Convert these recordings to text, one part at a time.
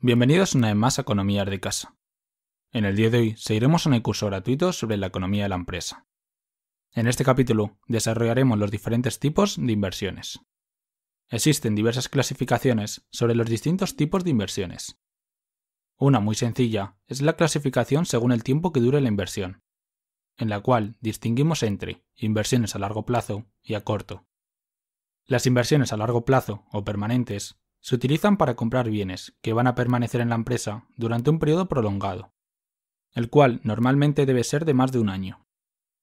Bienvenidos una vez más a Economías de Casa. En el día de hoy seguiremos en el curso gratuito sobre la economía de la empresa. En este capítulo desarrollaremos los diferentes tipos de inversiones. Existen diversas clasificaciones sobre los distintos tipos de inversiones. Una muy sencilla es la clasificación según el tiempo que dure la inversión, en la cual distinguimos entre inversiones a largo plazo y a corto. Las inversiones a largo plazo o permanentes se utilizan para comprar bienes, que van a permanecer en la empresa durante un periodo prolongado, el cual normalmente debe ser de más de un año.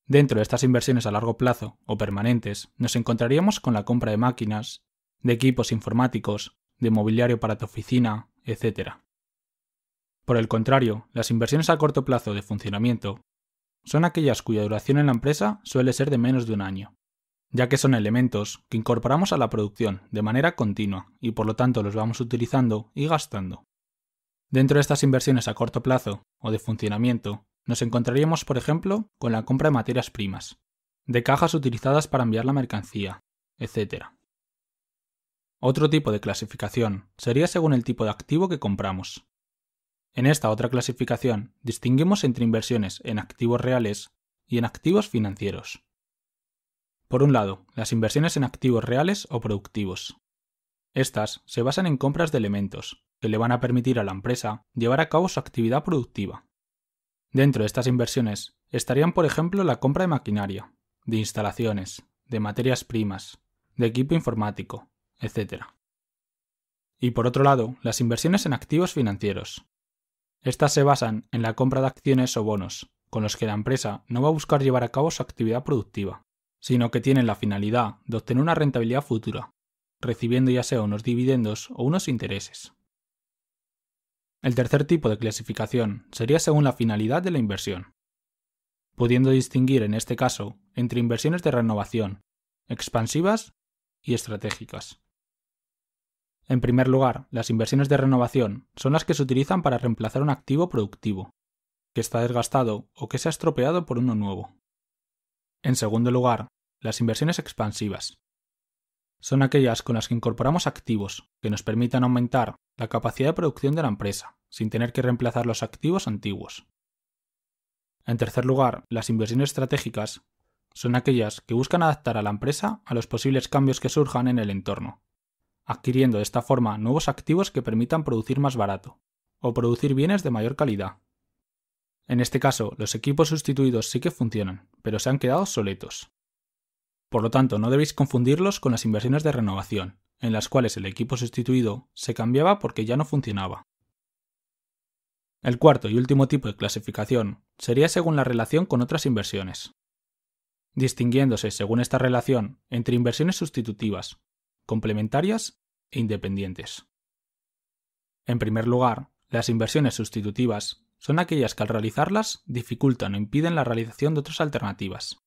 Dentro de estas inversiones a largo plazo o permanentes, nos encontraríamos con la compra de máquinas, de equipos informáticos, de mobiliario para tu oficina, etc. Por el contrario, las inversiones a corto plazo de funcionamiento son aquellas cuya duración en la empresa suele ser de menos de un año, ya que son elementos que incorporamos a la producción de manera continua y por lo tanto los vamos utilizando y gastando. Dentro de estas inversiones a corto plazo o de funcionamiento, nos encontraríamos, por ejemplo, con la compra de materias primas, de cajas utilizadas para enviar la mercancía, etc. Otro tipo de clasificación sería según el tipo de activo que compramos. En esta otra clasificación distinguimos entre inversiones en activos reales y en activos financieros. Por un lado, las inversiones en activos reales o productivos. Estas se basan en compras de elementos, que le van a permitir a la empresa llevar a cabo su actividad productiva. Dentro de estas inversiones estarían, por ejemplo, la compra de maquinaria, de instalaciones, de materias primas, de equipo informático, etc. Y por otro lado, las inversiones en activos financieros. Estas se basan en la compra de acciones o bonos, con los que la empresa no va a buscar llevar a cabo su actividad productiva, sino que tienen la finalidad de obtener una rentabilidad futura, recibiendo ya sea unos dividendos o unos intereses. El tercer tipo de clasificación sería según la finalidad de la inversión, pudiendo distinguir en este caso entre inversiones de renovación, expansivas y estratégicas. En primer lugar, las inversiones de renovación son las que se utilizan para reemplazar un activo productivo, que está desgastado o que se ha estropeado por uno nuevo. En segundo lugar, las inversiones expansivas son aquellas con las que incorporamos activos que nos permitan aumentar la capacidad de producción de la empresa, sin tener que reemplazar los activos antiguos. En tercer lugar, las inversiones estratégicas son aquellas que buscan adaptar a la empresa a los posibles cambios que surjan en el entorno, adquiriendo de esta forma nuevos activos que permitan producir más barato o producir bienes de mayor calidad. En este caso, los equipos sustituidos sí que funcionan, pero se han quedado obsoletos. Por lo tanto, no debéis confundirlos con las inversiones de renovación, en las cuales el equipo sustituido se cambiaba porque ya no funcionaba. El cuarto y último tipo de clasificación sería según la relación con otras inversiones, distinguiéndose según esta relación entre inversiones sustitutivas, complementarias e independientes. En primer lugar, las inversiones sustitutivas son aquellas que al realizarlas dificultan o impiden la realización de otras alternativas.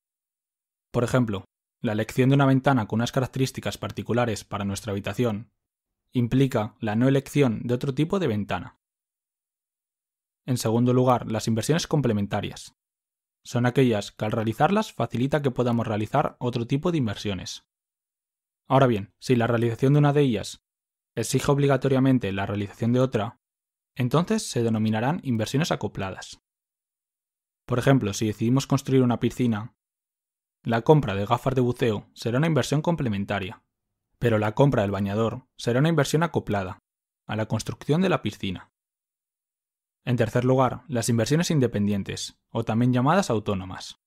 Por ejemplo, la elección de una ventana con unas características particulares para nuestra habitación implica la no elección de otro tipo de ventana. En segundo lugar, las inversiones complementarias. Son aquellas que al realizarlas facilita que podamos realizar otro tipo de inversiones. Ahora bien, si la realización de una de ellas exige obligatoriamente la realización de otra, entonces se denominarán inversiones acopladas. Por ejemplo, si decidimos construir una piscina, la compra de gafas de buceo será una inversión complementaria, pero la compra del bañador será una inversión acoplada a la construcción de la piscina. En tercer lugar, las inversiones independientes, o también llamadas autónomas.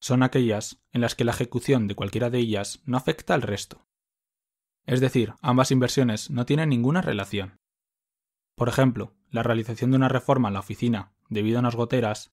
Son aquellas en las que la ejecución de cualquiera de ellas no afecta al resto. Es decir, ambas inversiones no tienen ninguna relación. Por ejemplo, la realización de una reforma en la oficina debido a unas goteras